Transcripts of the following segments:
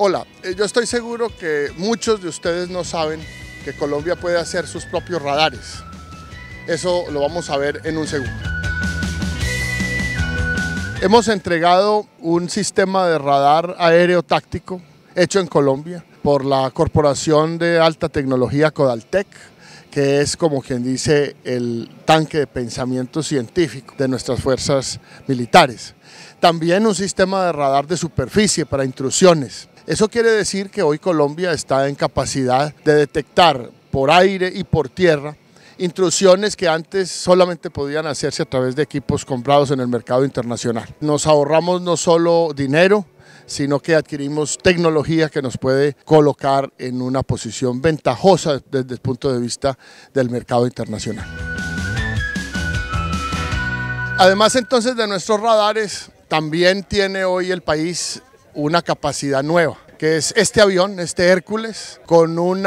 Hola, eh, yo estoy seguro que muchos de ustedes no saben que Colombia puede hacer sus propios radares. Eso lo vamos a ver en un segundo. Hemos entregado un sistema de radar aéreo táctico hecho en Colombia por la Corporación de Alta Tecnología Codaltec que es como quien dice el tanque de pensamiento científico de nuestras fuerzas militares. También un sistema de radar de superficie para intrusiones. Eso quiere decir que hoy Colombia está en capacidad de detectar por aire y por tierra intrusiones que antes solamente podían hacerse a través de equipos comprados en el mercado internacional. Nos ahorramos no solo dinero, sino que adquirimos tecnología que nos puede colocar en una posición ventajosa desde el punto de vista del mercado internacional. Además entonces de nuestros radares, también tiene hoy el país una capacidad nueva, que es este avión, este Hércules, con un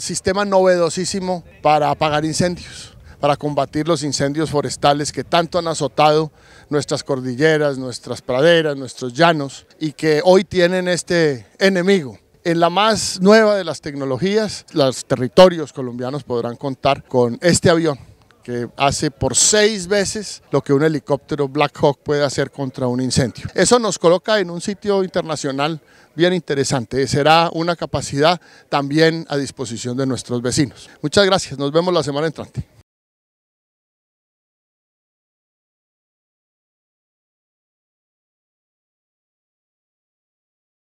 sistema novedosísimo para apagar incendios para combatir los incendios forestales que tanto han azotado nuestras cordilleras, nuestras praderas, nuestros llanos y que hoy tienen este enemigo. En la más nueva de las tecnologías, los territorios colombianos podrán contar con este avión que hace por seis veces lo que un helicóptero Black Hawk puede hacer contra un incendio. Eso nos coloca en un sitio internacional bien interesante. Será una capacidad también a disposición de nuestros vecinos. Muchas gracias. Nos vemos la semana entrante.